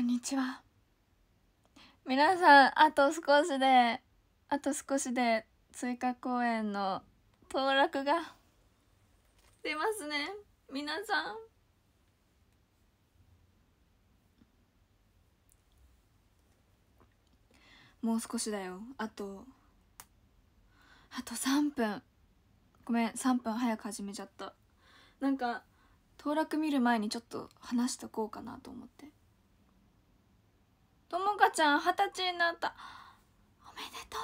こんにちは皆さんあと少しであと少しで追加公演の登録が出ますね皆さんもう少しだよあとあと3分ごめん3分早く始めちゃったなんか登録見る前にちょっと話しとこうかなと思ってともかちゃん二十歳になったおめでと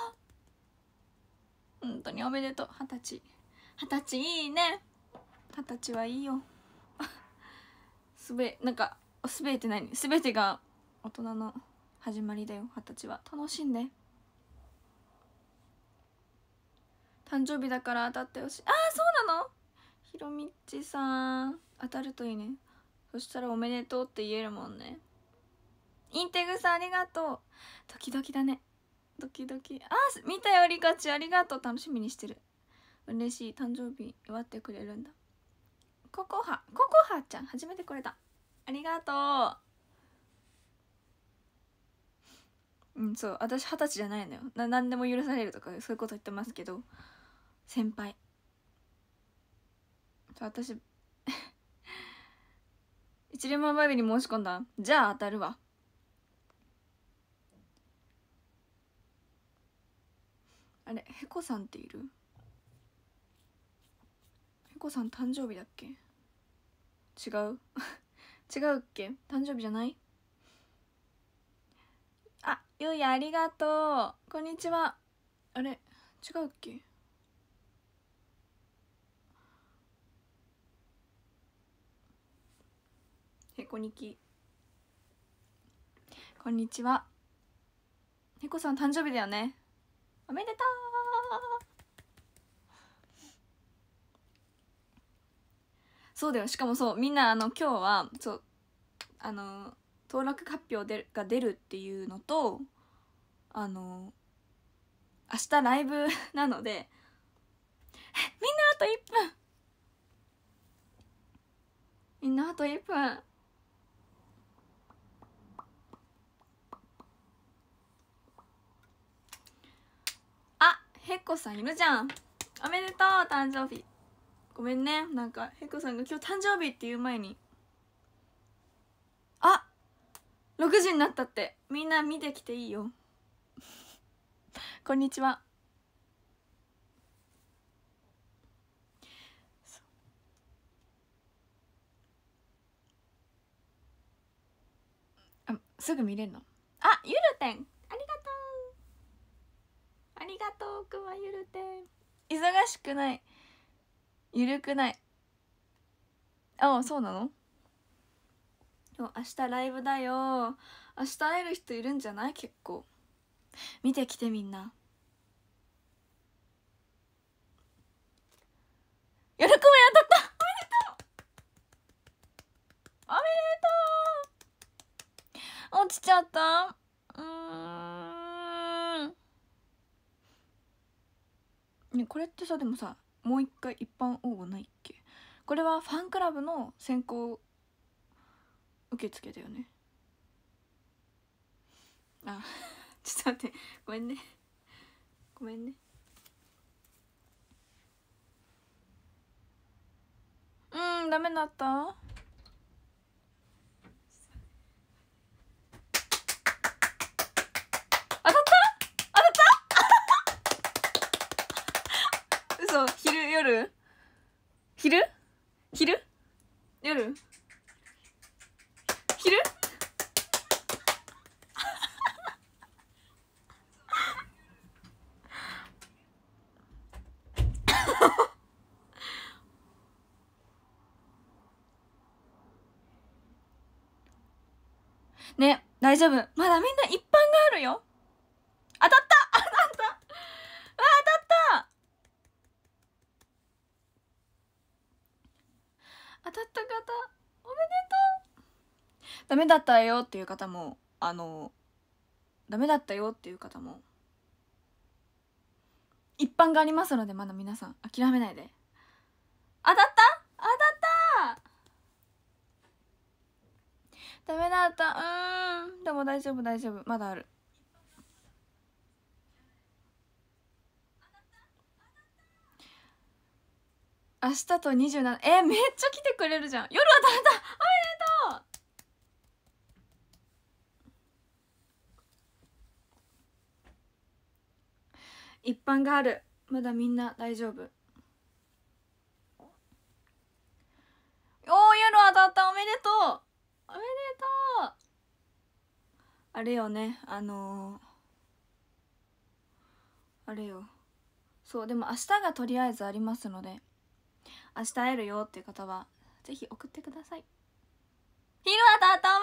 う本当におめでとう二十歳二十歳いいね二十歳はいいよ すべなんかすべて何すべてが大人の始まりだよ二十歳は楽しんで誕生日だから当たってほしいああそうなのひろみっちさん当たるといいねそしたらおめでとうって言えるもんねインテグさんありがとうドキドキだねドキドキあ見たよりかちありがとう楽しみにしてる嬉しい誕生日祝ってくれるんだココハココハちゃん初めてこれだありがとううんそう私二十歳じゃないのよな何でも許されるとかそういうこと言ってますけど先輩私 一連万倍日に申し込んだじゃあ当たるわあれへこさんっているへこさん誕生日だっけ違う 違うっけ誕生日じゃないあゆいありがとうこんにちはあれ違うっけへこにきこんにちはへこさん誕生日だよねおめでとうそうだよしかもそうみんなあの今日はそうあの登録発表でが出るっていうのとあの明日ライブ なのでみんなあと1分みんなあと1分へこさんいるじゃんおめでとう誕生日ごめんねなんかへッこさんが今日誕生日っていう前にあ6時になったってみんな見てきていいよ こんにちはあすぐ見れるのあゆるてんりがとうくまゆるて忙しくないゆるくないああそうなの明日ライブだよ明日会える人いるんじゃない結構見てきてみんな当たったおめでとう落ちちゃったうんねこれってさでもさもう一回一般応募ないっけこれはファンクラブの選考受付だよねあ ちょっと待ってごめんねごめんねうんダメだったそ昼夜昼昼夜昼 ね大丈夫まだみんないっぱいダメだったよっていう方もあのダメだったよっていう方も一般がありますのでまだ皆さん諦めないで当たった当たったダメだったうんでも大丈夫大丈夫まだある明日と27えめっちゃ来てくれるじゃん夜は当たったおめで一般があるまだみんな大丈夫おー夜当たったおめでとうおめでとうあれよねあのー、あれよそうでも明日がとりあえずありますので明日会えるよっていう方はぜひ送ってくださいヒロ当たった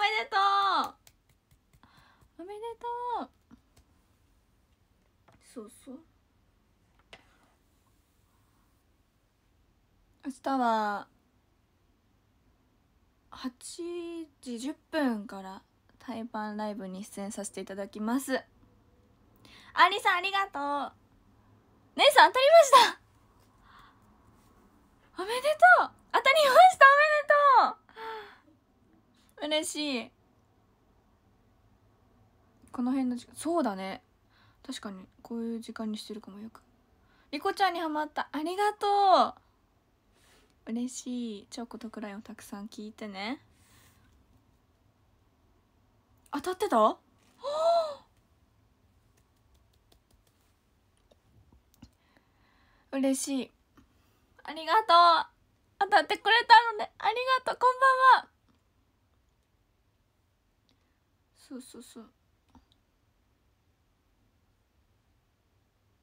おめでとうおめでとうそうそう明日は8時10分から台湾ライブに出演させていただきますありさんありがとう姉さん当たりましたおめでとう当たりましたおめでとう嬉しいこの辺の時間そうだね確かにこういう時間にしてるかもよくリコちゃんにはまったありがとう嬉しいチョコとくらいをたくさん聞いてね当たってた 嬉しいありがとう当たってくれたのでありがとうこんばんはそうそうそう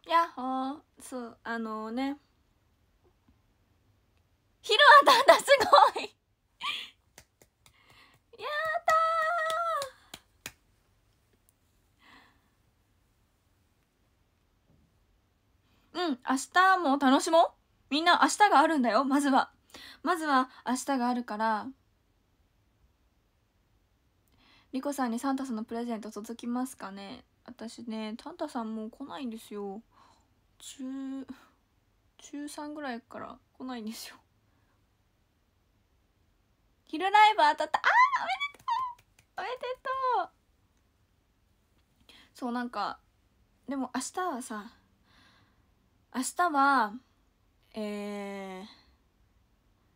やっほーそうあのー、ねヒル当たったすごいやったうん明日も楽しもうみんな明日があるんだよまずはまずは明日があるからリコさんにサンタさんのプレゼント届きますかね私ねサンタさんもう来ないんですよ中中3ぐらいから来ないんですよ昼ライブ当たったあーおめでとうおめでとうそうなんかでも明日はさ明日はえー、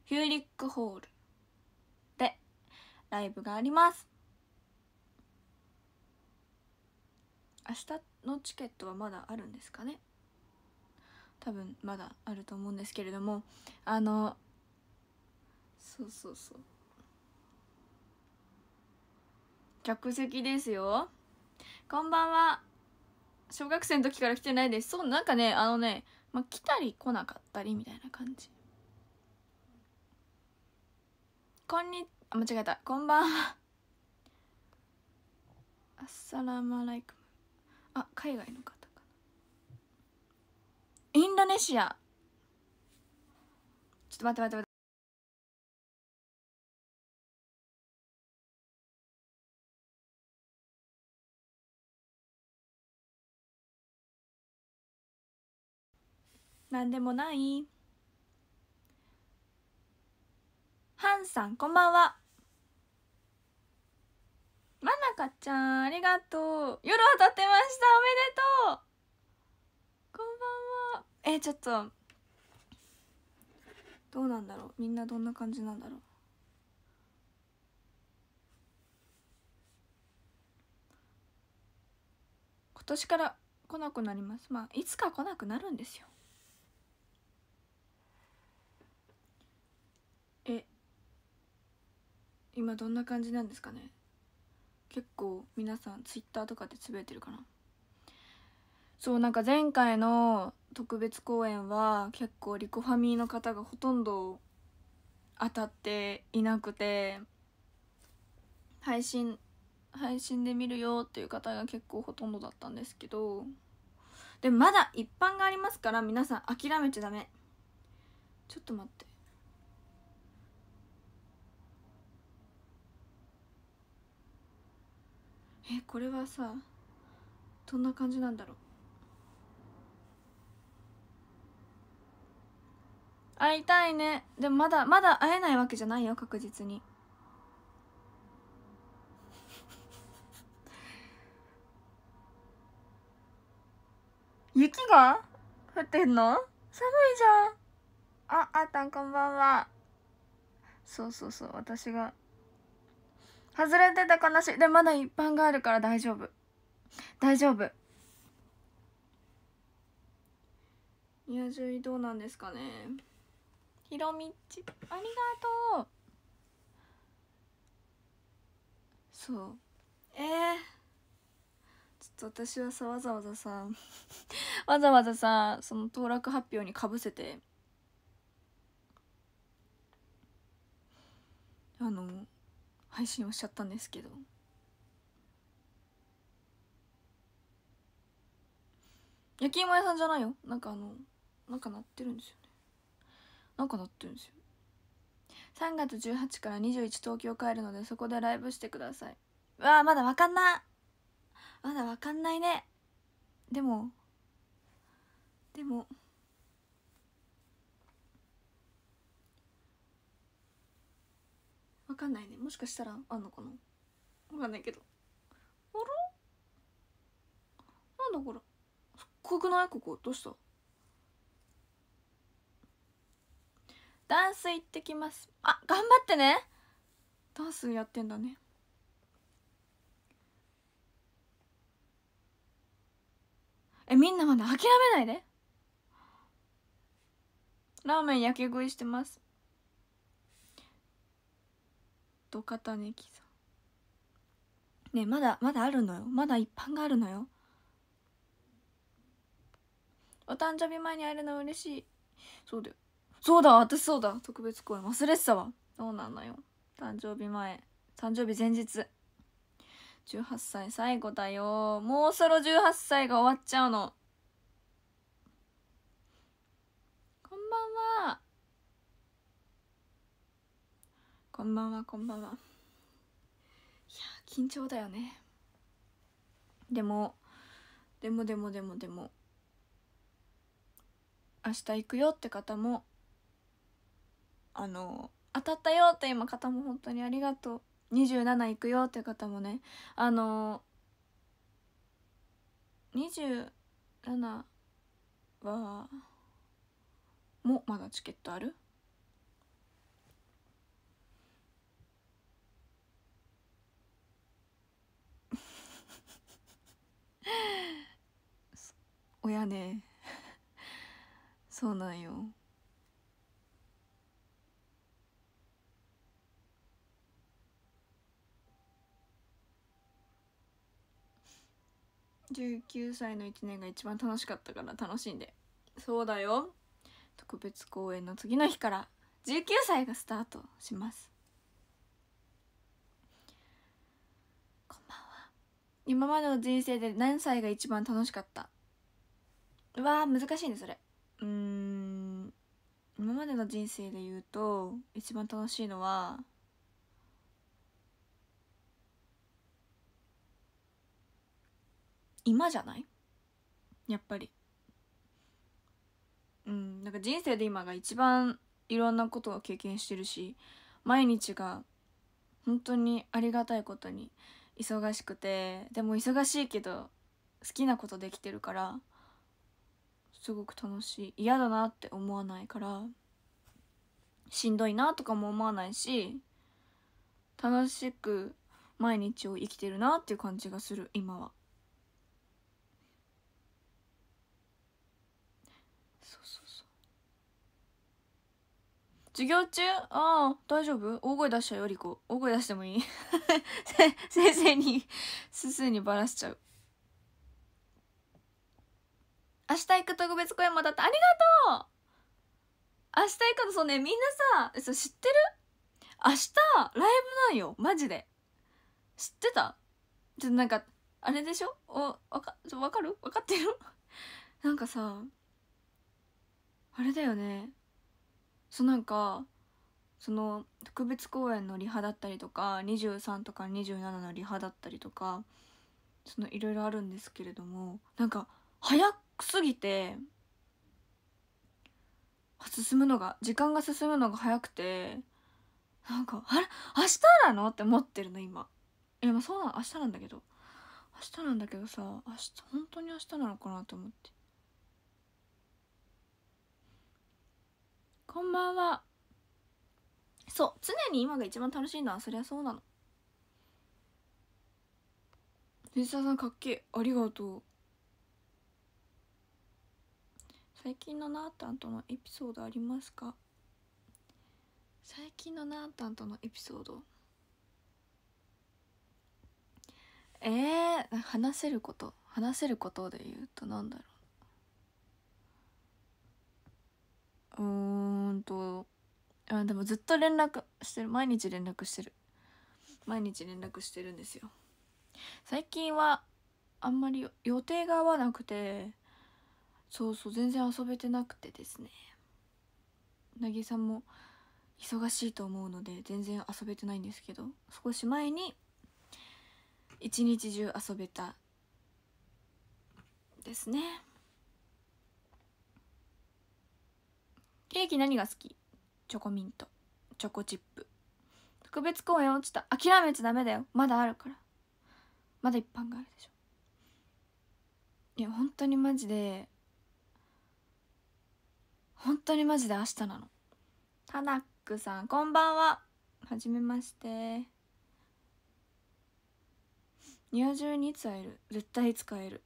ヒューリックホールでライブがあります明日のチケットはまだあるんですかね多分まだあると思うんですけれどもあのそうそうそう客席ですよこんばんは小学生の時から来てないですそうなんかねあのね、まあ、来たり来なかったりみたいな感じこんにあ間違えたこんばんはアッサラマライクあ海外の方かなインドネシアちょっと待って待って待ってなんでもないハンさんこんばんはまなかちゃんありがとう夜当たってましたおめでとうこんばんはえちょっとどうなんだろうみんなどんな感じなんだろう今年から来なくなりますまあいつか来なくなるんですよ今どんな感じなんですかね結構皆さんツイッターとかでつぶれてるかなそうなんか前回の特別公演は結構リコファミーの方がほとんど当たっていなくて配信配信で見るよっていう方が結構ほとんどだったんですけどでまだ一般がありますから皆さん諦めちゃダメちょっと待ってえこれはさどんな感じなんだろう会いたいねでもまだまだ会えないわけじゃないよ確実に雪が降ってんの寒いじゃんああたんこんばんはそうそうそう私が外れてた悲しいでまだ一般があるから大丈夫大丈夫宮中どうなんですかねひろみっちありがとうそうえー、ちょっと私はさわざわざさ わざわざさその当落発表にかぶせてあの配信をしちゃったんですけど焼き芋屋さんじゃないよなんかあのなんか鳴ってるんですよねなんか鳴ってるんですよ3月18から21東京帰るのでそこでライブしてくださいわあ、まだわかんないまだわかんないねでもでもわかんないねもしかしたらあんのかなわかんないけどあらなんだこれすっごくないここどうしたダンス行ってきますあ頑張ってねダンスやってんだねえみんなまだ諦めないでラーメン焼き食いしてますと片ねきさんねまだまだあるのよまだ一般があるのよお誕生日前に会えるの嬉しいそうだよそうだ私そうだ特別公演忘れてたわどうなのよ誕生日前誕生日前日18歳最後だよもうそろ18歳が終わっちゃうのこんばんはこんばんはいや緊張だよねでもでもでもでもでも明日行くよって方もあの当たったよって今方も本当にありがとう27行くよって方もねあの27はもうまだチケットある親ね そうなんよ19歳の1年が一番楽しかったから楽しんでそうだよ特別公演の次の日から19歳がスタートします今までの人生で何歳が一番楽しかったうわ難しいねそれうん今までの人生で言うと一番楽しいのは今じゃないやっぱりうんなんか人生で今が一番いろんなことを経験してるし毎日が本当にありがたいことに忙しくてでも忙しいけど好きなことできてるからすごく楽しい嫌だなって思わないからしんどいなとかも思わないし楽しく毎日を生きてるなっていう感じがする今はそうそう授業中ああ、大丈夫大声出しちゃうよ、リコ。大声出してもいい 先生に、すすにばらしちゃう。明日行く特別公演もだって、ありがとう明日行くの、そうね、みんなさ、そ知ってる明日、ライブなんよ。マジで。知ってたちょっとなんか、あれでしょお、わか、わかるわかってる なんかさ、あれだよね。そうなんかその特別公演のリハだったりとか23とか27のリハだったりとかそのいろいろあるんですけれどもなんか早すぎて進むのが時間が進むのが早くてなんかあれ明日なのって思ってるの今いやまそうなの明日なんだけど明日なんだけどさ明日本当に明日なのかなと思ってこんばんはそう常に今が一番楽しいのはそりゃそうなの吉沢さんかっけえありがとう最近のなあたんとのエピソードありますか最近のなあたんとのエピソードえー、話せること話せることで言うとなんだろううーんとあでもずっと連絡してる毎日連絡してる毎日連絡してるんですよ最近はあんまり予定が合わなくてそうそう全然遊べてなくてですねさんも忙しいと思うので全然遊べてないんですけど少し前に一日中遊べたですねケーキ何が好きチョコミントチョコチップ特別公演落ちた諦めちゃダメだよまだあるからまだ一般があるでしょいや本当にマジで本当にマジで明日なのタナックさんこんばんははじめまして庭中にいつ会える絶対いつ会える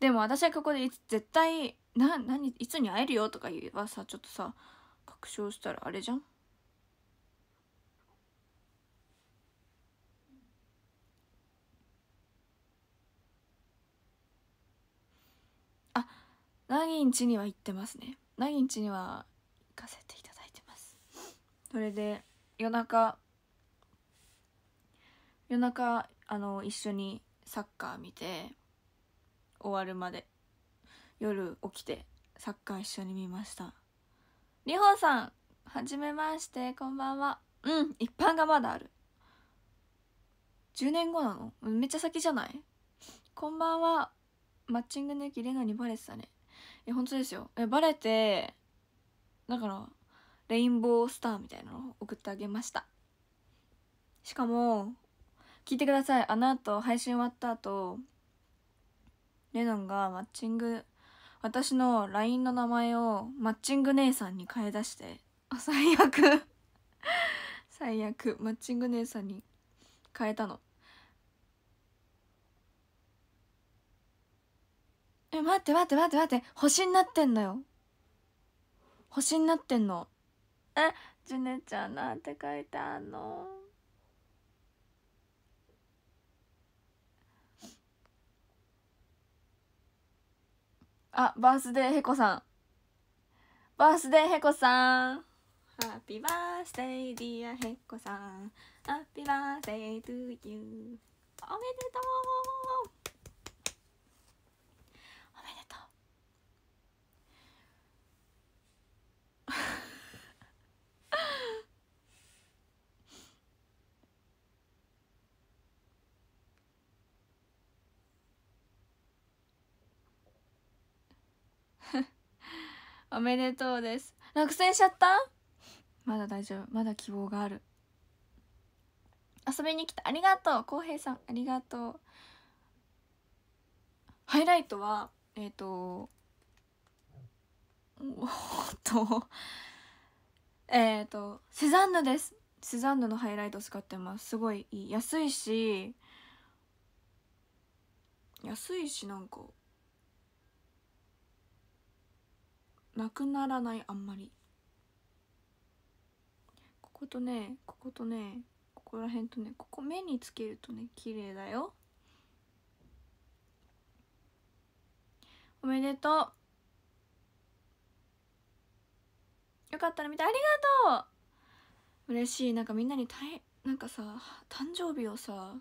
でも私はここでいつ絶対な何いつに会えるよとか言えばさちょっとさ確証したらあれじゃんあっ何ンには行ってますね何日には行かせていただいてますそれで夜中夜中あの一緒にサッカー見て終わるまで夜起きてサッカー一緒に見ましたりほさんはじめましてこんばんはうん一般がまだある10年後なのめっちゃ先じゃないこんばんはマッチングの駅レナにバレてたねえ本当ですよえバレてだからレインボースターみたいなのを送ってあげましたしかも聞いてくださいあの後配信終わった後レナンがマッチング私の LINE の名前をマッチング姉さんに変え出して最悪 最悪マッチング姉さんに変えたのえ待って待って待って待って星になってんのよ星になってんのえジュネちゃんなんて書いてあんのあ、バースデーへこさん。バースデーへこさん。ハッピーバースデーディアヘッコさん。ハッピーバースデートゥーユー。おめでとうおめでとうです落選しちゃったまだ大丈夫まだ希望がある遊びに来たありがとう浩平さんありがとうハイライトはえっ、ー、とおっとえっ、ー、とセザンヌですセザンヌのハイライト使ってますすごい安いし安いしなんかなくならないあんまりこことねこことねここら辺とねここ目につけるとね綺麗だよおめでとうよかったら見てありがとう嬉しいなんかみんなにたいなんかさ誕生日をさ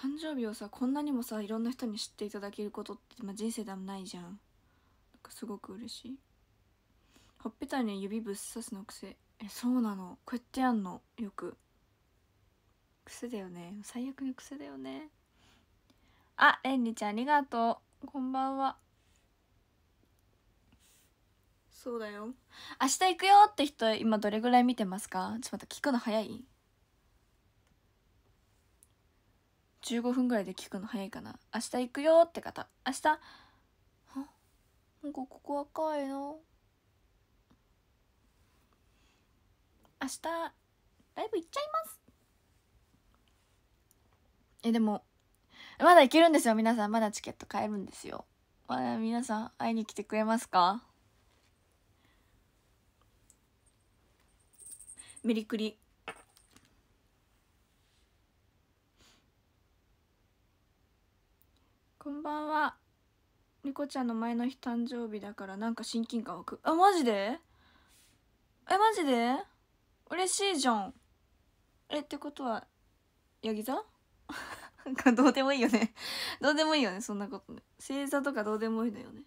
誕生日をさこんなにもさいろんな人に知っていただけることって、まあ、人生でもないじゃんなんかすごく嬉しいほっぺたに指ぶっ刺すの癖えそうなのこうやってやんのよく癖だよね最悪の癖だよねあえんりちゃんありがとうこんばんはそうだよ明日行くよって人今どれぐらい見てますかちょっと待って聞くの早い15分ぐらいで聞くの早いかな明日行くよって方明日なんかここ赤いの明日ライブ行っちゃいますえでもまだ行けるんですよ皆さんまだチケット買えるんですよまだ皆さん会いに来てくれますかメリクリこんばんはリコちゃんの前の日誕生日だからなんか親近感湧くあマジでえマジで嬉しいじゃんえってことはヤギ座 どうでもいいよねどうでもいいよねそんなことね星座とかどうでもいいのよね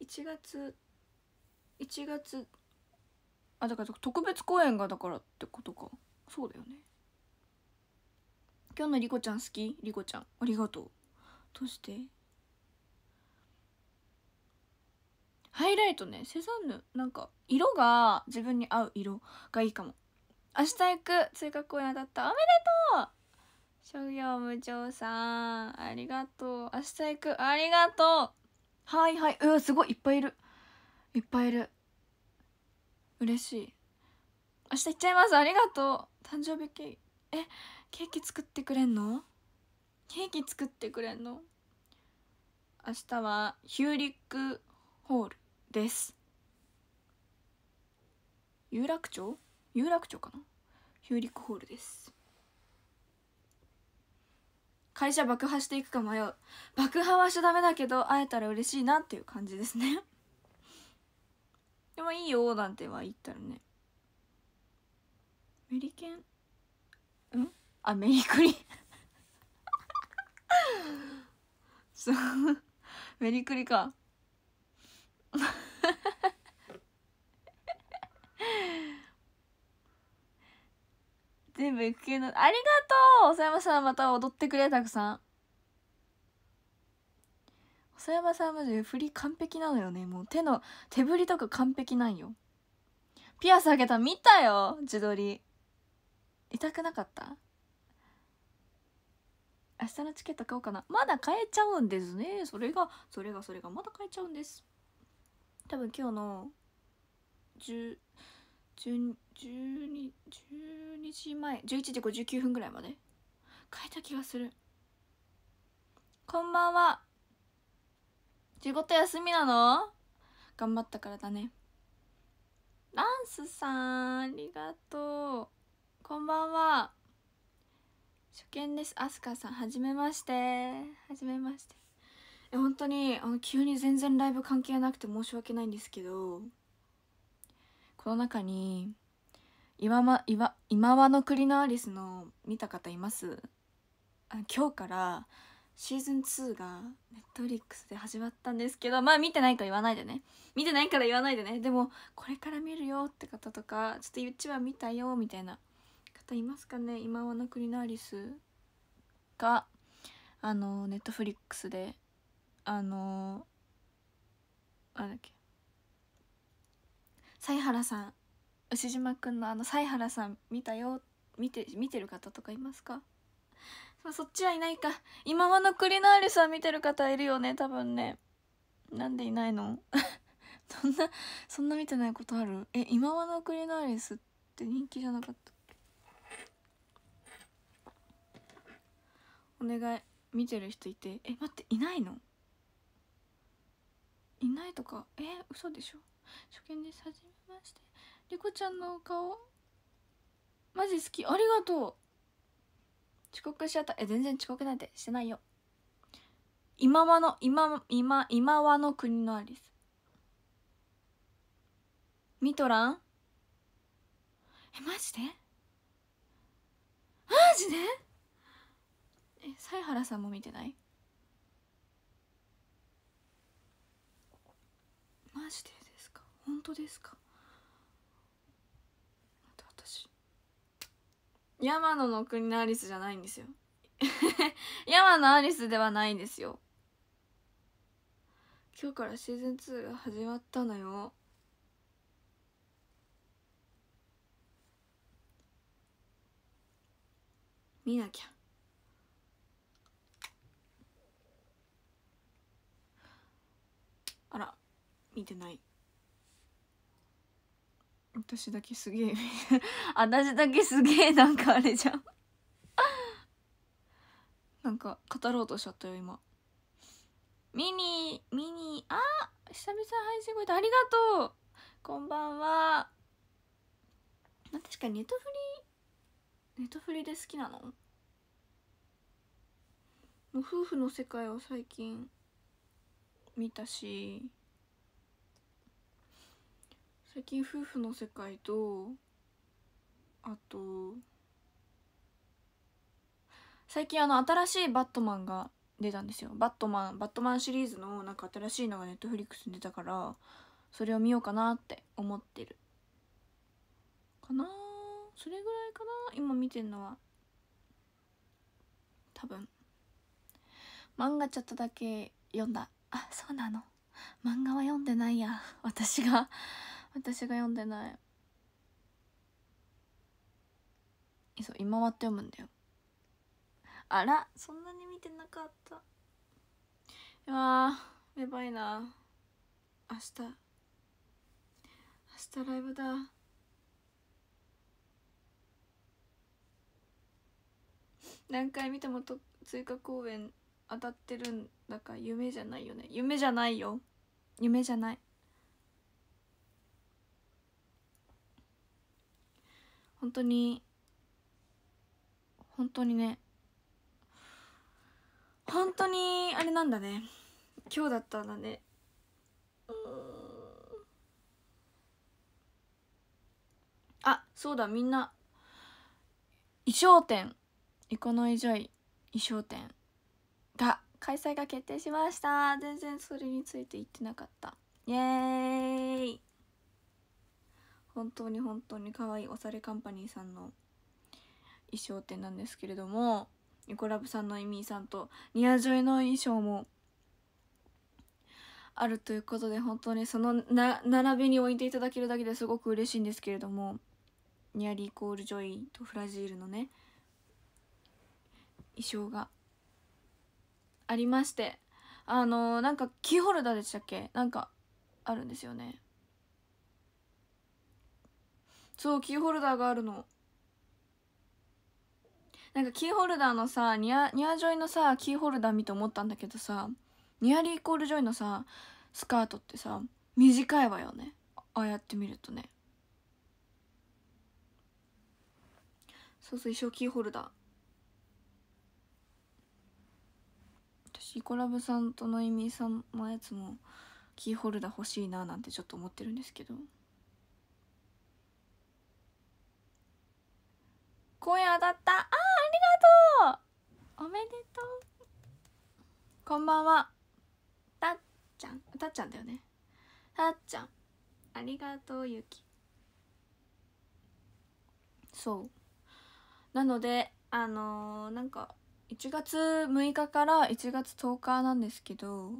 1月1月あだから特別公演がだからってことかそうだよね今日のリコちゃん好きリコちゃんありがとうどうしてハイライトねセザンヌなんか色が自分に合う色がいいかも明日行く追加公演だったおめでとう諸行無常さんありがとう明日行くありがとうはいはいうわすごいいっぱいいるいっぱいいる嬉しい明日行っちゃいますありがとう誕生日系えケーキ作ってくれんのケーキ作ってくれんの明日はヒューリックホールです有楽町有楽町かなヒューリックホールです会社爆破していくか迷う爆破はしちゃダメだけど会えたら嬉しいなっていう感じですねでもいいよなんては言ったらねメリケンあメリクリそうメリクリか全部育休のありがとうおさやまさんまた踊ってくれたくさんおさやまさんマジ振り完璧なのよねもう手の手振りとか完璧なんよピアス開けた見たよ自撮り痛くなかった明日のチケット買おうかなまだ買えちゃうんですねそれがそれがそれがまだ買えちゃうんです多分今日の10 12, 12, 時前11時59分ぐらいまで変えた気がするこんばんは仕事休みなの頑張ったからだねランスさんありがとうこんばんは初見ですアスカさんはじめましてはじめましてえ本当にあの急に全然ライブ関係なくて申し訳ないんですけどこの中に今ま今今和の栗のアリスの見た方いますあ今日からシーズン2がネットフリックスで始まったんですけどまあ見てないから言わないでね見てないから言わないでねでもこれから見るよって方とかちょっと YouTube 見たよみたいな方いますかね今和のクリナーリスがあのネットフリックスであのあれだっけ犀原さん牛島くんのあの犀原さん見たよ見て見てる方とかいますかそっちはいないか今和のクリナーリスは見てる方いるよね多分ねなんでいないのそ んなそんな見てないことあるえ今和のクリナーリスって人気じゃなかったお願い見てる人いてえ待っていないのいないとかえ嘘でしょ初見です初めましてリコちゃんの顔マジ好きありがとう遅刻しちゃったえ全然遅刻なんてしてないよ今はの今今今はの国のアリスミトランえマジでマジで犀原さんも見てないマジでですか本当ですか私山野の国のアリスじゃないんですよ 山野アリスではないんですよ今日からシーズン2が始まったのよ見なきゃ見てない私だけすげえ 私だけすげえなんかあれじゃん なんか語ろうとしちゃったよ今ミニミニあ久々配信超えてありがとうこんばんは確かにネトフリネトフリで好きなのもう夫婦の世界を最近見たし最近夫婦の世界とあと最近あの新しいバットマンが出たんですよバットマンバットマンシリーズのなんか新しいのがネットフリックスに出たからそれを見ようかなって思ってるかなそれぐらいかな今見てんのは多分漫画ちょっとだけ読んだあそうなの漫画は読んでないや私が私が読んでないそう今割って読むんだよあらそんなに見てなかったあわーやばいな明日明日ライブだ何回見てもと追加公演当たってるんだから夢じゃないよね夢じゃないよ夢じゃない本当に本当にね本当にあれなんだね今日だったんだねあそうだみんな衣装店イコノイジョイ衣装店が開催が決定しました全然それについて言ってなかったイエーイ本当に本当に可愛いおされカンパニーさんの衣装てなんですけれどもニコラブさんのイミーさんとニアジョイの衣装もあるということで本当にその並びに置いていただけるだけですごく嬉しいんですけれどもニアリーコールジョイとフラジールのね衣装がありましてあのー、なんかキーホルダーでしたっけなんかあるんですよねそうキーホルダーがあるのなんかキーホルダーのさニアニアジョイのさキーホルダー見て思ったんだけどさニアリーイコールジョイのさスカートってさ短いわよねああやってみるとねそうそう一生キーホルダー私イコラブさんとノイミーさんのやつもキーホルダー欲しいななんてちょっと思ってるんですけど。公当たったあありがとうおめでとうこんばんはたっちゃんたっちゃんだよねたっちゃんありがとうゆきそうなのであのー、なんか1月6日から1月10日なんですけど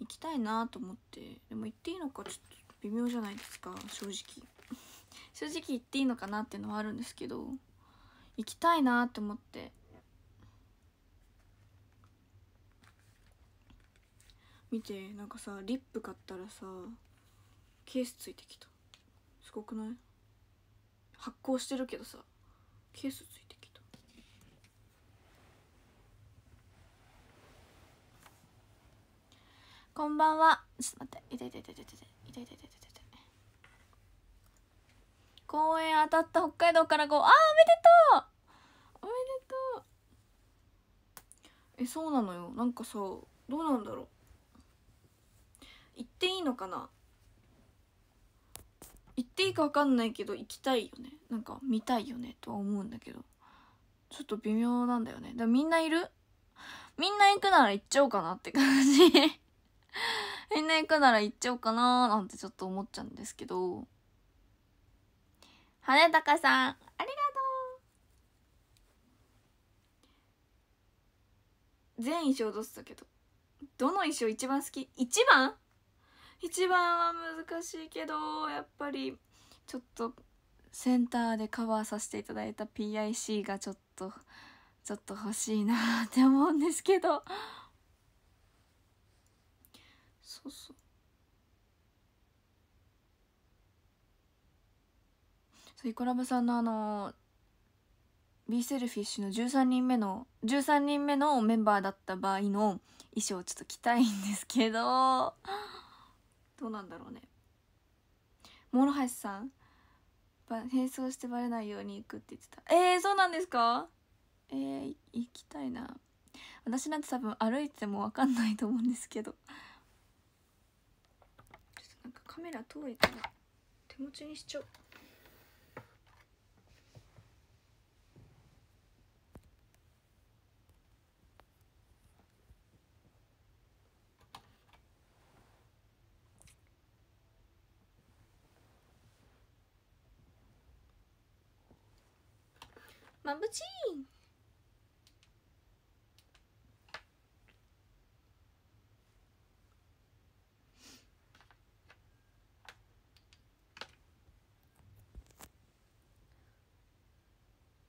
行きたいなと思ってでも行っていいのかちょっと微妙じゃないですか正直正直行っていいのかなっていうのはあるんですけど行きたいなって思って見てなんかさリップ買ったらさケースついてきたすごくない発酵してるけどさケースついてきたこんばんはちょっと待って痛い痛い痛い痛い痛い痛い痛い痛い公演当たった北海道からこうあーおめでとうおめでとうえそうなのよなんかさどうなんだろう行っていいのかな行っていいか分かんないけど行きたいよねなんか見たいよねとは思うんだけどちょっと微妙なんだよねだからみんないるみんな行くなら行っちゃおうかなって感じ みんな行くなら行っちゃおうかななんてちょっと思っちゃうんですけど羽高さん、ありがとう。全衣装どすしたけど、どの衣装一番好き一番一番は難しいけど、やっぱり、ちょっと、センターでカバーさせていただいた PIC がちょっと、ちょっと欲しいなって思うんですけど。そうそう。そうイコラブさんのあの B セルフィッシュの13人目の13人目のメンバーだった場合の衣装をちょっと着たいんですけどどうなんだろうね諸橋さん変装してバレないように行くって言ってたえー、そうなんですかえー、行きたいな私なんて多分歩いても分かんないと思うんですけどちょっとなんかカメラ遠いから手持ちにしちゃおうまぶちい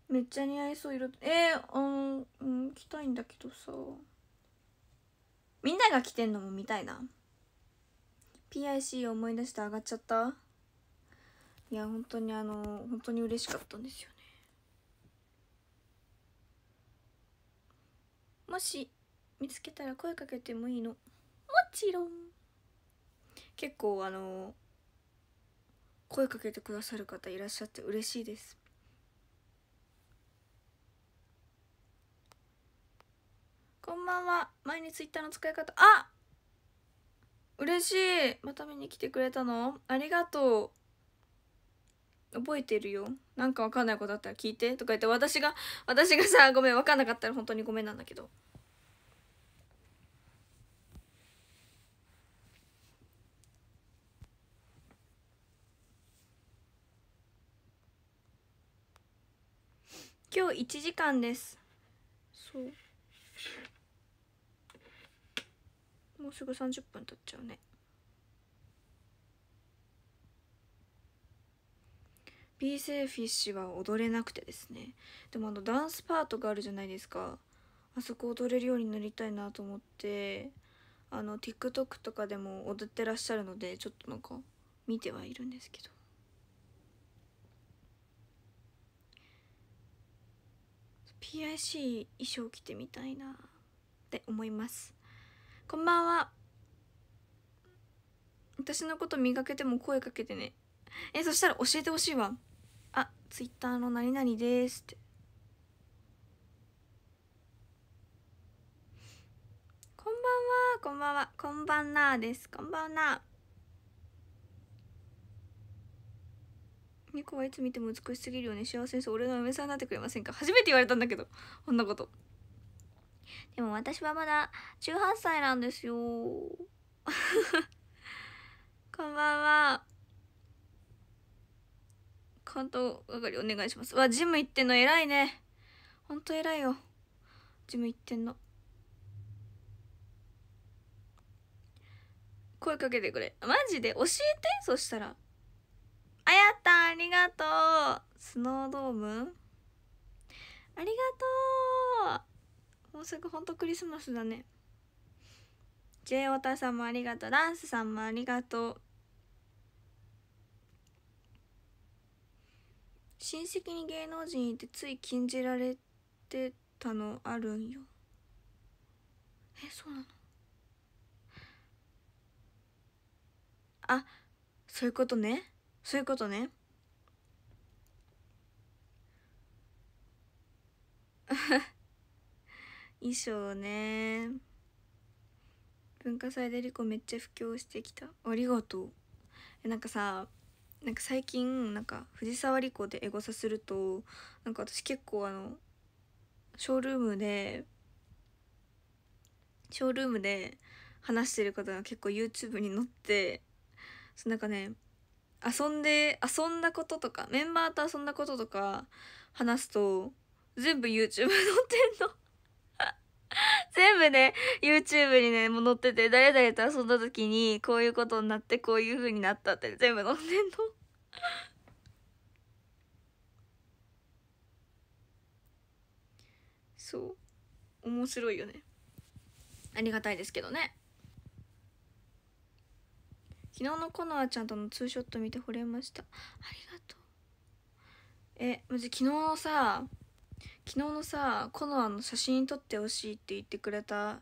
めっちゃ似合いそう色えー、あうん着たいんだけどさみんなが着てんのも見たいな PIC を思い出して上がっちゃったいや本当にあの本当に嬉しかったんですよねもし見つけたら声かけてもいいのもちろん結構あの声かけてくださる方いらっしゃって嬉しいですこんばんは前にツイッターの使い方あ嬉しいまた見に来てくれたのありがとう覚えてるよなんかわかんないことあったら聞いてとか言って私が私がさごめんわかんなかったら本当にごめんなんだけど今日1時間ですそうもうすぐ30分経っちゃうね B セーフィッシュは踊れなくてですねでもあのダンスパートがあるじゃないですかあそこ踊れるようになりたいなと思ってあの TikTok とかでも踊ってらっしゃるのでちょっとなんか見てはいるんですけどピ PIC 衣装着てみたいなって思いますこんばんは私のこと見かけても声かけてねえそしたら教えてほしいわツイッターの何々ですってこんばんはこんばんはこんばんなですこんばんな猫はいつ見ても美しすぎるよね幸せそう俺の嫁さんになってくれませんか初めて言われたんだけどこんなことでも私はまだ18歳なんですよ こんばんは関東係お願いしますわジム行ってんの偉いねほんと偉いよジム行ってんの声かけてくれマジで教えてそしたらあやったありがとうスノードームありがとうもうすぐほんとクリスマスだね J オタさんもありがとうランスさんもありがとう親戚に芸能人いてつい禁じられてたのあるんよえそうなのあそういうことねそういうことね 衣装ね文化祭でリコめっちゃ布教してきたありがとうえなんかさなんか最近なんか藤沢理子でエゴサするとなんか私結構あのショールームでショールームで話してる方が結構 YouTube に載ってそなんかね遊んで遊んだこととかメンバーと遊んだこととか話すと全部 YouTube 載ってんの 全部ね、YouTube にね、もう載ってて、誰々と遊んだ時に、こういうことになって、こういう風になったって、全部載ってんの。そう。面白いよね。ありがたいですけどね。昨日のコノアちゃんとのツーショット見て惚れました。ありがとう。え、まず昨日のさ、昨日のさコノアの写真撮ってほしいって言ってくれた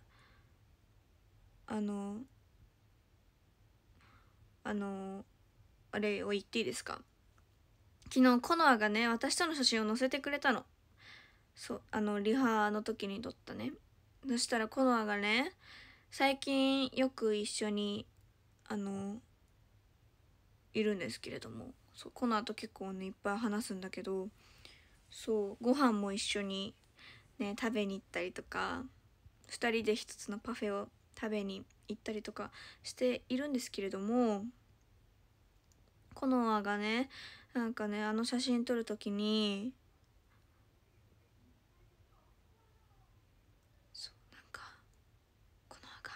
あのあのあれを言っていいですか昨日コノアがね私との写真を載せてくれたのそうあのリハの時に撮ったねそしたらコノアがね最近よく一緒にあのいるんですけれどもそうコノアと結構ねいっぱい話すんだけどそうご飯も一緒にね食べに行ったりとか2人で1つのパフェを食べに行ったりとかしているんですけれどもコノアがねなんかねあの写真撮る時にそうなんかコノアが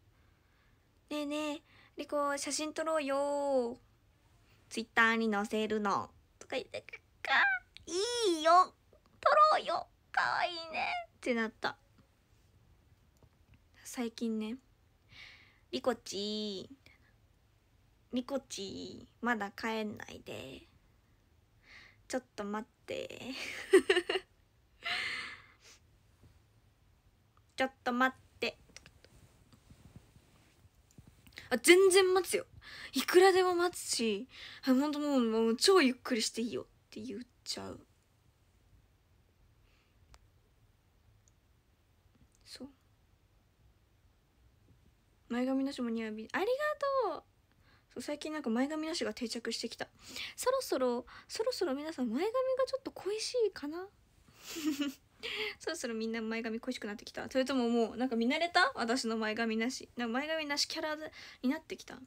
「ねえねえリコ写真撮ろうよツイッターに載せるの」とか言ってかいいよ撮ろうよかわいいねってなった最近ね「リコチー」リコチーまだ帰んないでちょっと待って ちょっと待ってあ全然待つよいくらでも待つしほんともうもう超ゆっくりしていいよって言っちゃうそう前髪なしも似合うありがとうそう最近なんか前髪なしが定着してきたそろそろそろそろ皆さん前髪がちょっと恋しいかな そろそろみんな前髪恋しくなってきたそれとももうなんか見慣れた私の前髪なしなんか前髪なしキャラになってきた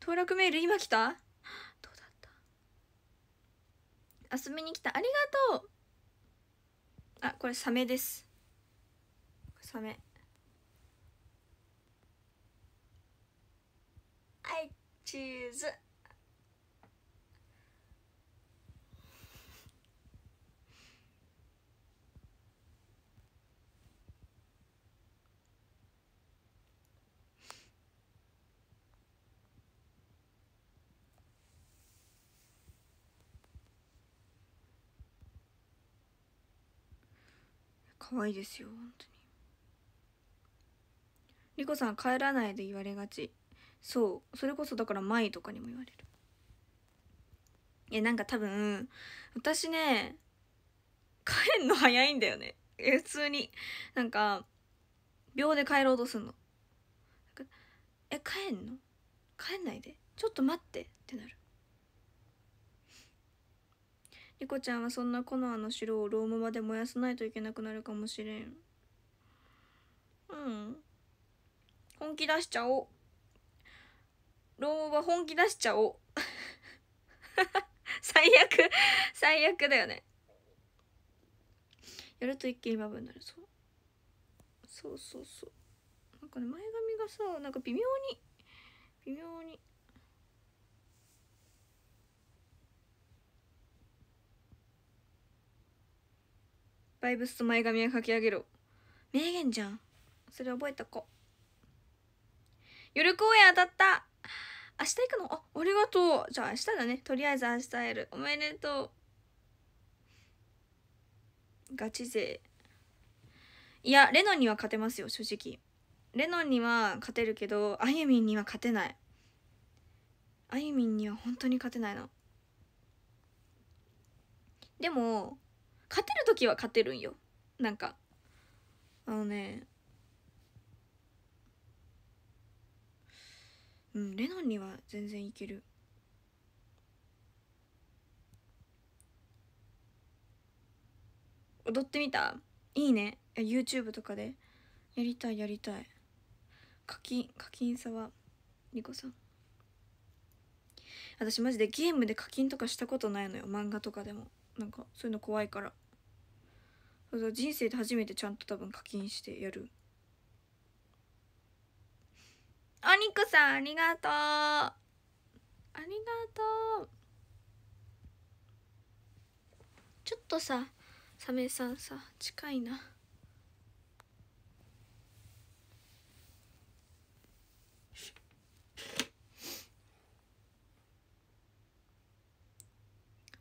登録メール今来た遊びに来たありがとうあこれサメですサメはいチーズ可愛いですよ本当にリコさん帰らないで言われがちそうそれこそだから舞とかにも言われるいやなんか多分私ね帰んの早いんだよね普通になんか秒で帰ろうとすんのえ帰んの帰んないでちょっと待ってってなるリコちゃんはそんなコノアの城をローマまで燃やさないといけなくなるかもしれんうん本気出しちゃおうローマは本気出しちゃおう 最悪最悪だよねやると一気にバブになるそうそうそうそうなんかね前髪がさなんか微妙に微妙にバイブスと前髪を書き上げろ名言じゃんそれ覚えとこ夜公演当たった明日行くのあありがとうじゃあ明日だねとりあえず明日会えるおめでとうガチ勢いやレノンには勝てますよ正直レノンには勝てるけどあゆみんには勝てないあゆみんには本当に勝てないなでも勝てる時は勝てるんよなんかあのねうんレノンには全然いける踊ってみたいいね YouTube とかでやりたいやりたい課金課金さはリコさん私マジでゲームで課金とかしたことないのよ漫画とかでもなんかそういうの怖いから人生で初めてちゃんと多分課金してやるお肉さんありがとうありがとうちょっとさサメさんさ近いな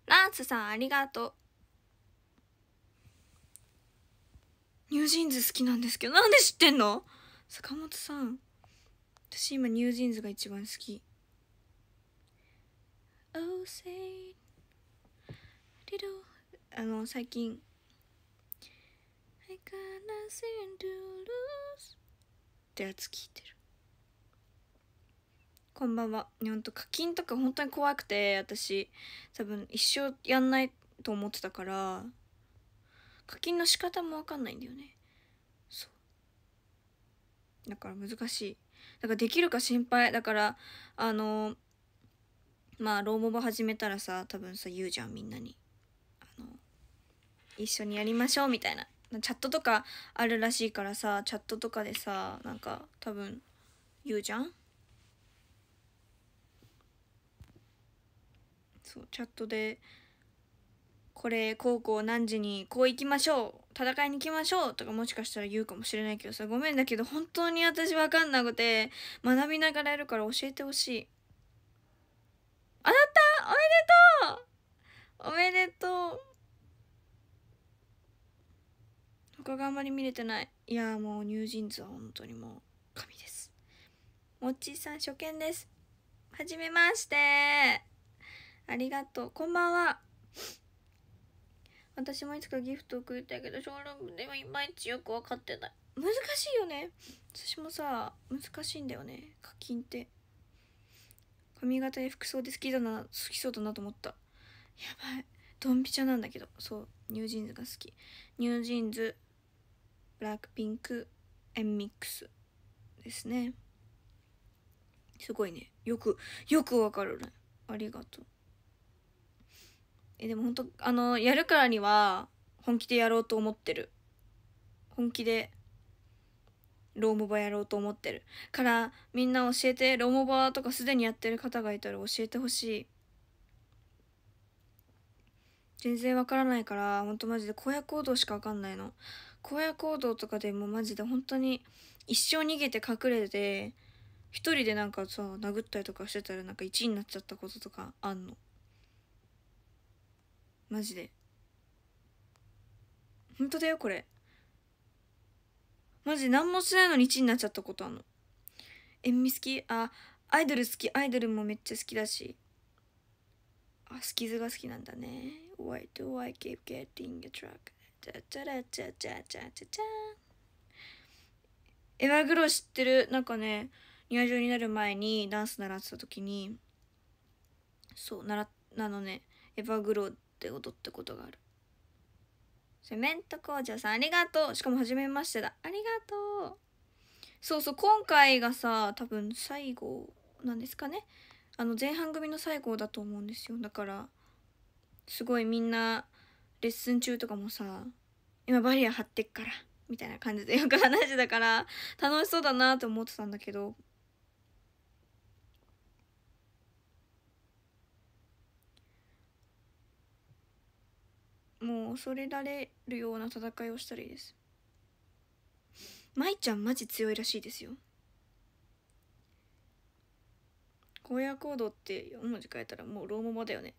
ランスさんありがとうニュージーンズ好きなんですけど、なんで知ってんの坂本さん。私今ニュージーンズが一番好き。Oh, say, little. あの、最近。I got nothing to lose. ってやつ聞いてる。こんばんは。ほんと課金とか本当に怖くて、私、多分一生やんないと思ってたから、課金の仕方も分かんないんだよねそうだから難しいだからできるか心配だからあのー、まあローモバ始めたらさ多分さ言うじゃんみんなにあの一緒にやりましょうみたいなチャットとかあるらしいからさチャットとかでさなんか多分言うじゃんそうチャットでこれ高校何時にこう行きましょう戦いに行きましょうとかもしかしたら言うかもしれないけどさごめんだけど本当に私分かんなくて学びながらやるから教えてほしいあなたおめでとうおめでとう他があんまり見れてないいやもうニュージーンズは本当にもう神ですもっちーさん初見ですはじめましてありがとうこんばんは私もいつかギフト送りたいけどショールームではいまいちよく分かってない難しいよね私もさ難しいんだよね課金って髪型や服装で好きだな好きそうだなと思ったやばいドンピシャなんだけどそうニュージーンズが好きニュージーンズブラックピンクエンミックスですねすごいねよくよくわかるねありがとうえでも本当あのやるからには本気でやろうと思ってる本気でローモバやろうと思ってるからみんな教えてローモバとかすでにやってる方がいたら教えてほしい全然わからないからほんとマジで荒野行動しかわかんないの荒野行動とかでもマジで本当に一生逃げて隠れて一人でなんかさ殴ったりとかしてたらなんか1位になっちゃったこととかあんのマジで本当だよこれマジ何もしないのに1になっちゃったことあんの塩味好きあアイドル好きアイドルもめっちゃ好きだしあスキズが好きなんだね Why do I keep getting a truck? チャチャラチャチャチャチャチャエヴァグロー知ってるなんかね入場になる前にダンス習ってた時にそう習あのねエヴァグローって踊ったことがあるセメント工場さんありがとうしかも初めましてだありがとうそうそう今回がさ多分最後なんですかねあの前半組の最後だと思うんですよだからすごいみんなレッスン中とかもさ今バリア張ってっからみたいな感じでよく話してたから楽しそうだなと思ってたんだけどもう恐れられるような戦いをしたらいいです舞ちゃんマジ強いらしいですよ荒野行動って4文字変えたらもうローマ語だよね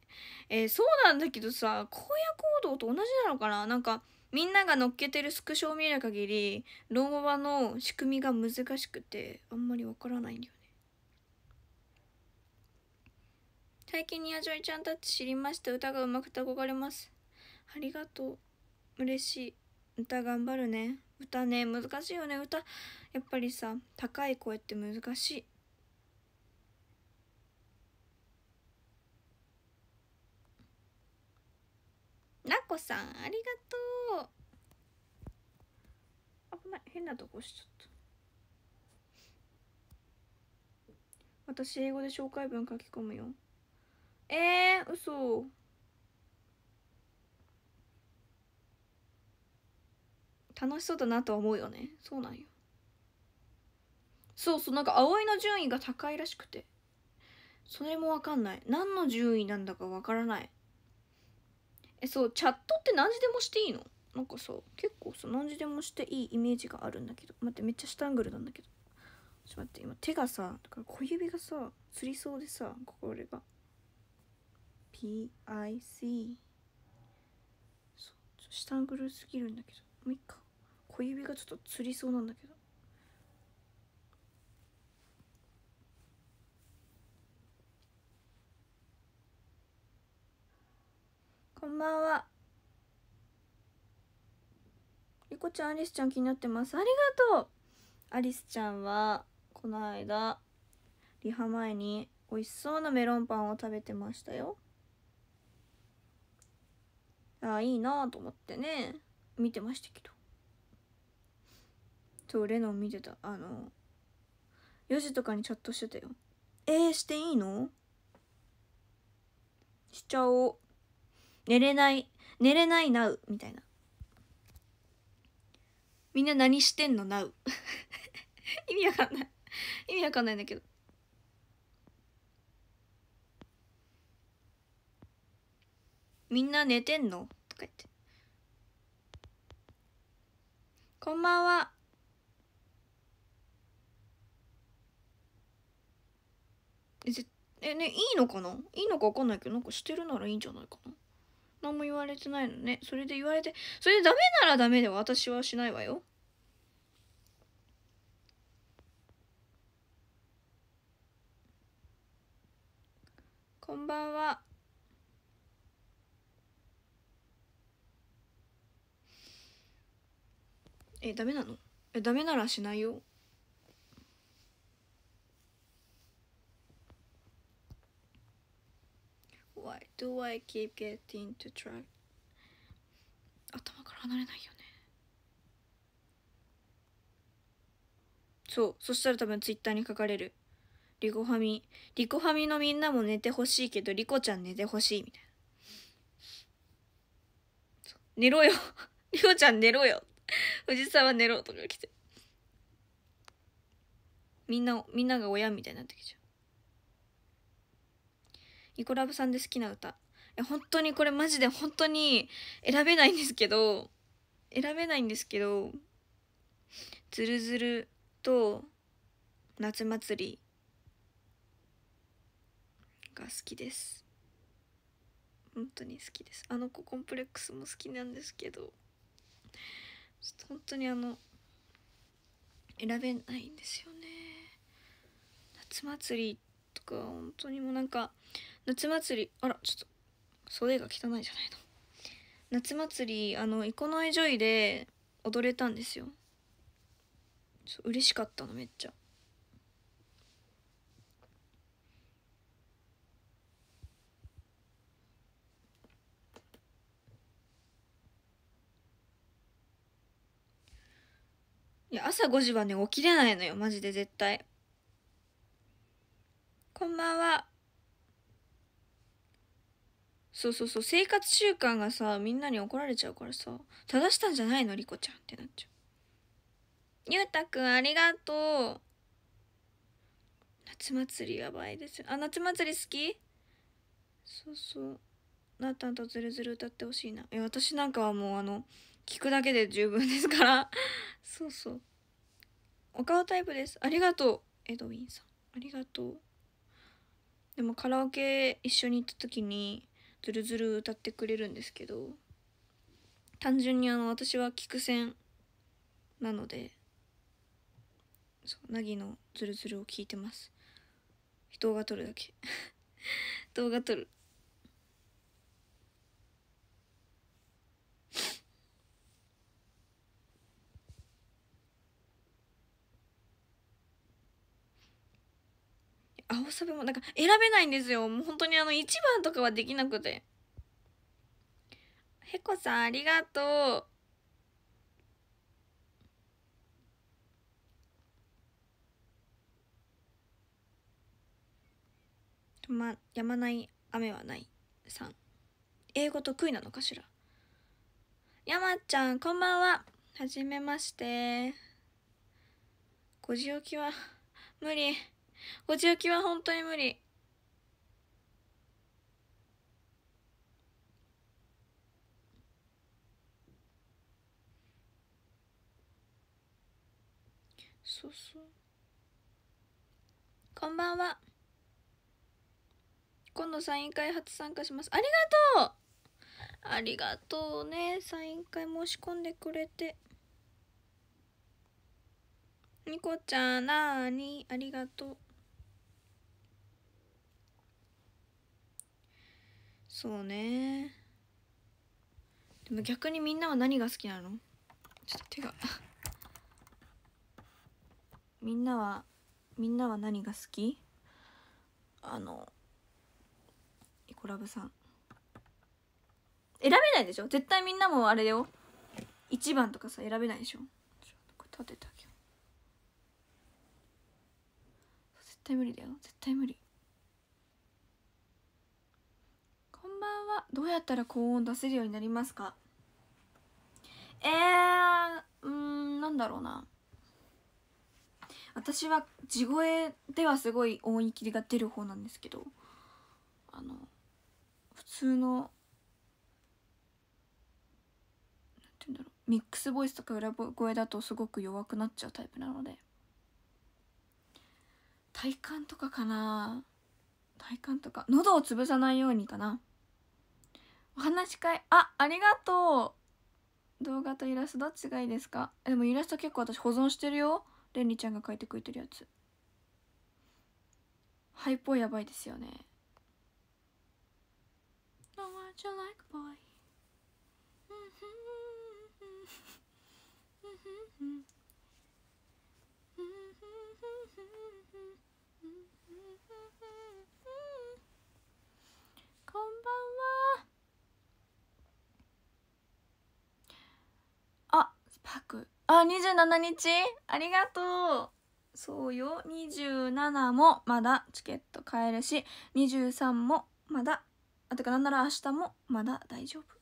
えー、そうなんだけどさ荒野行動と同じなのかななんかみんなが乗っけてるスクショを見る限りローマ場の仕組みが難しくてあんまりわからないんだよね最近にやじょいちゃんたち知りました歌がうまくて憧れますありがとう嬉しい歌頑張るね歌ね難しいよね歌やっぱりさ高い声って難しいなこさんありがとう危ない変なとこしちゃった私英語で紹介文書き込むよえー、嘘楽しそうだなとは思うよねそうなんよそうそうなんか葵の順位が高いらしくてそれも分かんない何の順位なんだか分からないえそうチャットって何時でもしていいのなんかさ結構さ何時でもしていいイメージがあるんだけど待ってめっちゃ下アングルなんだけどちょっと待って今手がさだから小指がさつりそうでさこれが PIC そう下アングルすぎるんだけどもういっか小指がちょっとつりそうなんだけどこんばんはリコちゃんアリスちゃん気になってますありがとうアリスちゃんはこの間リハ前に美味しそうなメロンパンを食べてましたよああいいなと思ってね見てましたけどそうレノン見てたあの4時とかにチャットしてたよえー、していいのしちゃおう寝れない寝れないなうみたいなみんな何してんのなう 意味わかんない意味わかんないんだけどみんな寝てんのとか言ってこんばんはえぜえねいいのかないいのか分かんないけどなんかしてるならいいんじゃないかな何も言われてないのねそれで言われてそれでダメならダメで私はしないわよこんばんはえダメなのえダメならしないよ why do I keep getting to try 頭から離れないよねそうそしたら多分ツイッターに書かれるリコハミリコハミのみんなも寝てほしいけどリコちゃん寝てほしいみたいな寝ろよ リコちゃん寝ろよ藤沢寝ろとか来てみんなみんなが親みたいになってきちゃうイコラブさんで好きな歌。え本当にこれマジで本当に選べないんですけど、選べないんですけど、ズルズルと夏祭りが好きです。本当に好きです。あの子コンプレックスも好きなんですけど、本当にあの、選べないんですよね。夏祭りとか本当にもうなんか、夏祭りあらちょっと袖が汚いじゃないの夏祭りあのこ野江ジョイで踊れたんですよ嬉しかったのめっちゃいや朝5時はね起きれないのよマジで絶対こんばんはそうそうそう生活習慣がさみんなに怒られちゃうからさ正したんじゃないのリコちゃんってなっちゃうゆうたくんありがとう夏祭りやばいですよあ夏祭り好きそうそうなったんとズルズル歌ってほしいないや私なんかはもうあの聞くだけで十分ですからそうそうお顔タイプですありがとうエドウィンさんありがとうでもカラオケ一緒に行った時にずるずる歌ってくれるんですけど単純にあの私は菊線なのでそうナギのズルズルを聞いてます動画撮るだけ動画撮る青サブもなんか選べないんですよもう本当にあの1番とかはできなくてへこさんありがとうま、やまない雨はないさん英語得意なのかしら山ちゃんこんばんははじめまして5時起きは無理ごちおきは本当に無理。そうそう。こんばんは。今度サイン会初参加します。ありがとうありがとうね。サイン会申し込んでくれて。ニコちゃん、なーに、ありがとう。そうねでも逆にみんなは何が好きなのちょっと手が みんなはみんなは何が好きあのイコラブさん選べないでしょ絶対みんなもあれよ1番とかさ選べないでしょ立てう絶対無理だよ絶対無理どうやったら高音出せるようになりますかえー、うんなんだろうな私は地声ではすごい音域が出る方なんですけどあの普通のなんて言うんだろうミックスボイスとか裏声だとすごく弱くなっちゃうタイプなので体感とかかな体感とか喉を潰さないようにかなお話し会あありがとう動画とイラストどっちがいいですかでもイラスト結構私保存してるよれんりちゃんが描いてくれてるやつハイポやばいですよね こんばんはパク。あ、27日ありがとうそうよ。27もまだチケット買えるし、23もまだ、あ、てかなんなら明日もまだ大丈夫。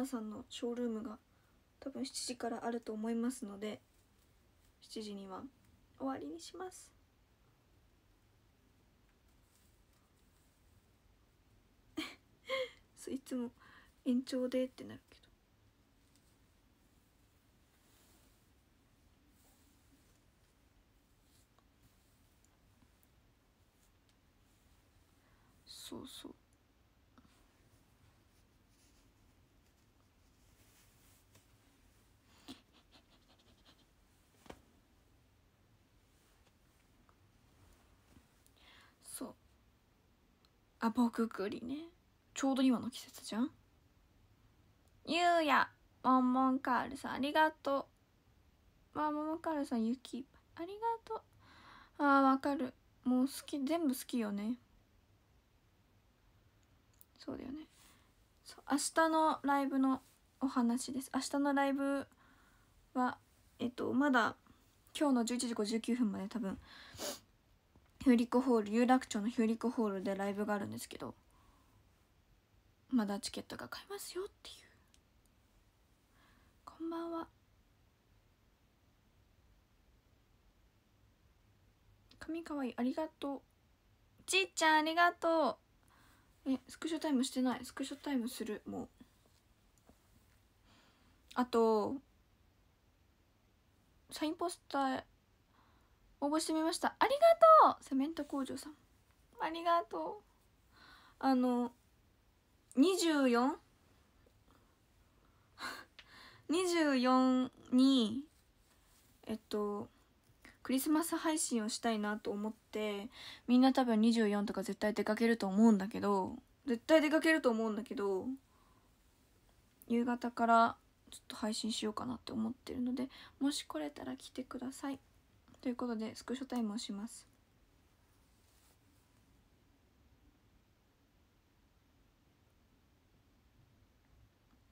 ナさんのショールームが多分7時からあると思いますので7時には終わりにします そういつも延長でってなるけどそうそうあ僕ぐりねちょうど今の季節じゃんゆうやもんもんカールさんありがとうまあももカールさん雪ありがとうああ、わかるもう好き全部好きよねそうだよねそう明日のライブのお話です明日のライブはえっとまだ今日の11時59分まで多分ヒューリックホール有楽町のヒューリックホールでライブがあるんですけどまだチケットが買えますよっていうこんばんは髪かわいいありがとうちいちゃんありがとうえスクショタイムしてないスクショタイムするもうあとサインポスター応募してみましたありがとうセメント工場さんありがとうあの 24?24 24 にえっとクリスマス配信をしたいなと思ってみんな多分24とか絶対出かけると思うんだけど絶対出かけると思うんだけど夕方からちょっと配信しようかなって思ってるのでもし来れたら来てください。ということでスクショタイムをします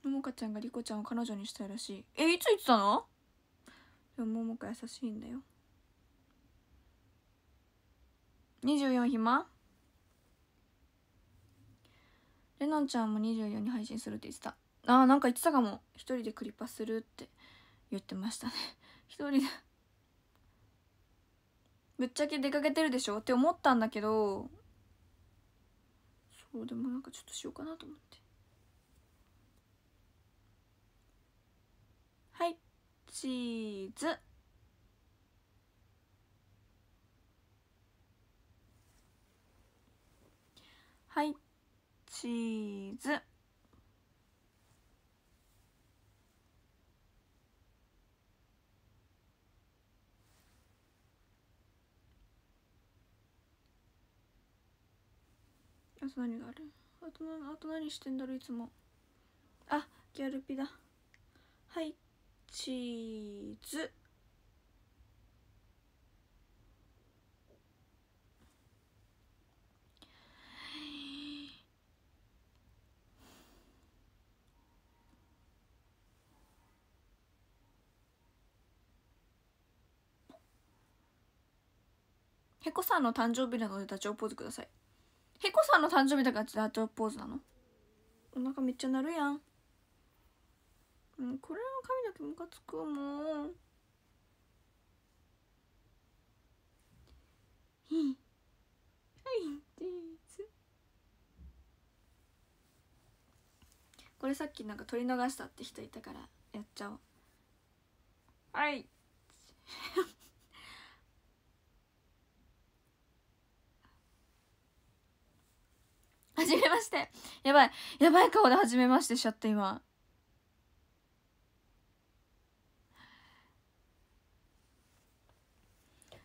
ももかちゃんがりこちゃんを彼女にしたいらしいえいつ言ってたのでもももか優しいんだよ24暇レのンちゃんも24に配信するって言ってたあーなんか言ってたかも一人でクリパするって言ってましたね一人でぶっちゃけ出かけてるでしょって思ったんだけどそうでもなんかちょっとしようかなと思ってはいチーズはいチーズあと何があるあとあと何してんだろいつもあギャルピだはいチーズへこさんの誕生日なのでダチョウポーズくださいへこさんの誕生日だからダートポーズなのお腹めっちゃなるやん、うん、これの髪だけムカつくもんはいチーズこれさっきなんか取り逃したって人いたからやっちゃおうはい ましてやばいやばい顔で初めましてしちゃった今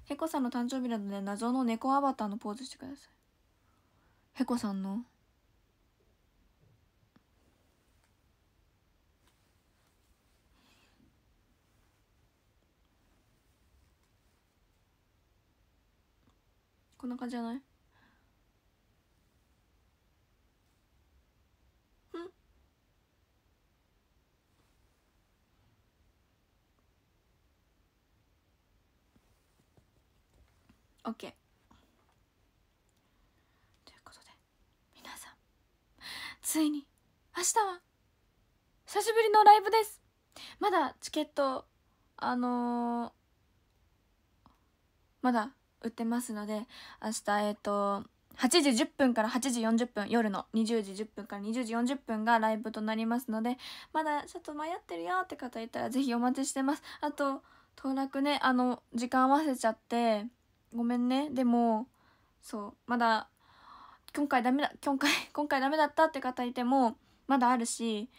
へこさんの誕生日なので謎の猫アバターのポーズしてくださいへこさんのこんな感じじゃない OK ということで皆さんついに明日は久しぶりのライブですまだチケットあのー、まだ売ってますので明日えっ、ー、と8時10分から8時40分夜の20時10分から20時40分がライブとなりますのでまだちょっと迷ってるよって方いたら是非お待ちしてますあと当落ねあの時間合わせちゃってごめんねでもそうまだ今回ダメだ今回 今回ダメだったって方いてもまだあるし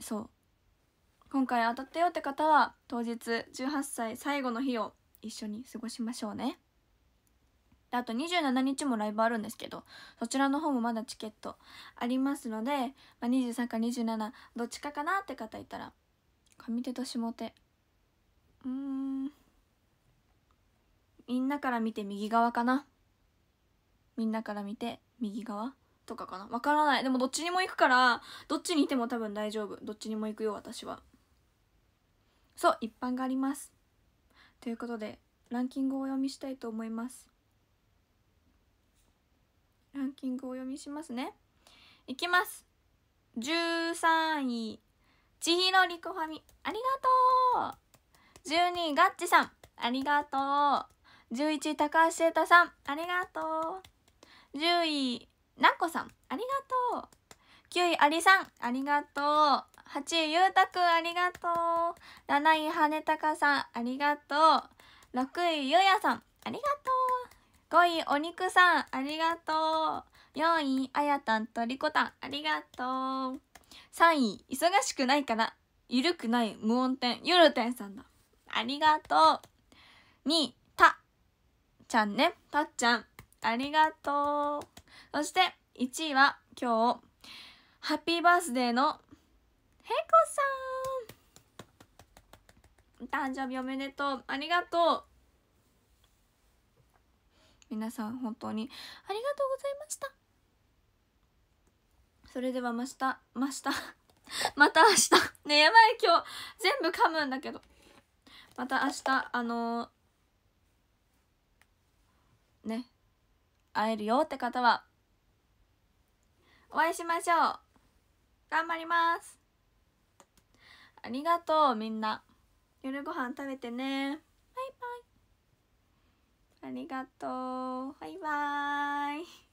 そう今回当たったよって方は当日18歳最後の日を一緒に過ごしましょうねあと27日もライブあるんですけどそちらの方もまだチケットありますので、まあ、23か27どっちかかなって方いたら上手と下手うーんみんなから見て右側かなみんなから見て右側とかかなわからないでもどっちにも行くからどっちにいても多分大丈夫どっちにも行くよ私はそう一般がありますということでランキングをお読みしたいと思いますランキングをお読みしますねいきます13位千尋りこファミありがとう12位ガッチさんありがとう10位高橋聖太さんありがとう10位なこさんありがとう9位ありさんありがとう8位ゆうたくんありがとう7位はねたかさんありがとう6位ゆうやさんありがとう5位お肉さんありがとう4位あやたんとりこたんありがとう3位忙しくないからゆるくない無音店ゆるてんさんだありがとう2位ちゃんね。たっちゃん、ありがとう。そして、1位は今日、ハッピーバースデーのへこさん。誕生日おめでとう。ありがとう。皆さん本当にありがとうございました。それではました、ました。また明日。ねやばい今日全部噛むんだけど。また明日、あの会えるよって方はお会いしましょう頑張りますありがとうみんな夜ご飯食べてねバイバイありがとうバイバイ